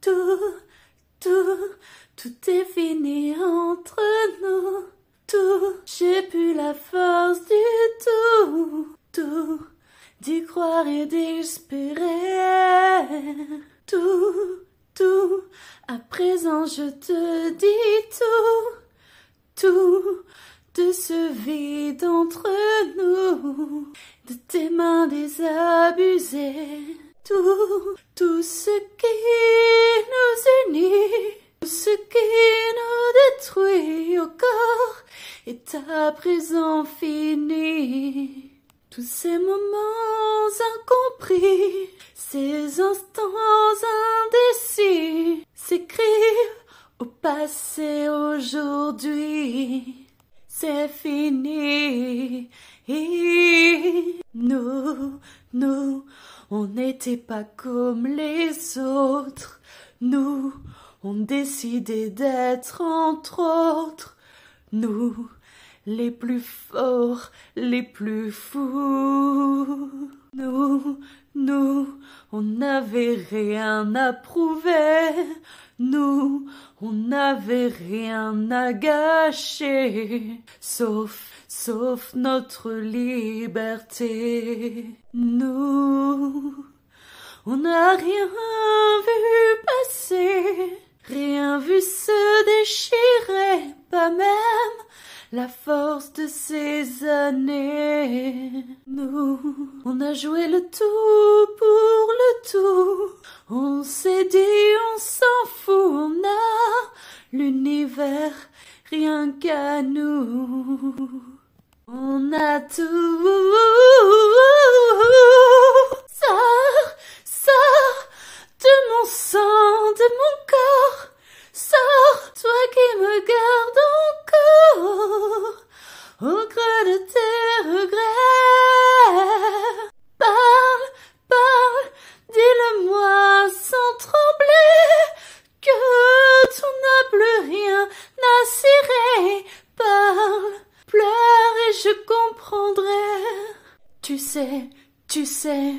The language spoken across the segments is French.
tout, tout, tout est fini entre nous. Tout, j'ai plus la force du tout, tout, d'y croire et d'espérer. Tout, tout, à présent je te dis tout, tout, de ce vide entre nous, de tes mains désabusées tout, ce qui nous unit, tout ce qui nous détruit encore est à présent fini. Tous ces moments incompris, ces instants indécis s'écrivent au passé aujourd'hui. C'est fini pas comme les autres. Nous, on décidait d'être entre autres. Nous, les plus forts, les plus fous. Nous, nous, on n'avait rien à prouver. Nous, on n'avait rien à gâcher, sauf, sauf notre liberté. Nous. On n'a rien vu passer, rien vu se déchirer, pas même la force de ces années. Nous, on a joué le tout pour le tout. On s'est dit, on s'en fout, on a l'univers rien qu'à nous. On a tout Tu sais, tu sais,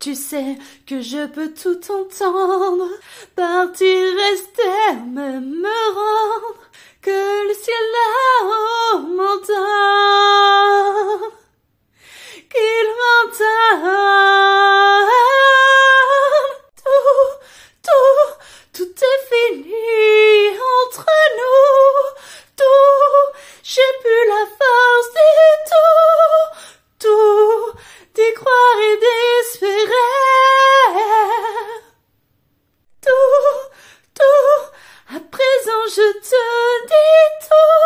tu sais que je peux tout entendre, partir, rester, me rendre, que le ciel là croire et d'espérer. Tout, tout, à présent je te dis tout.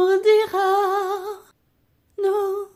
on dira non.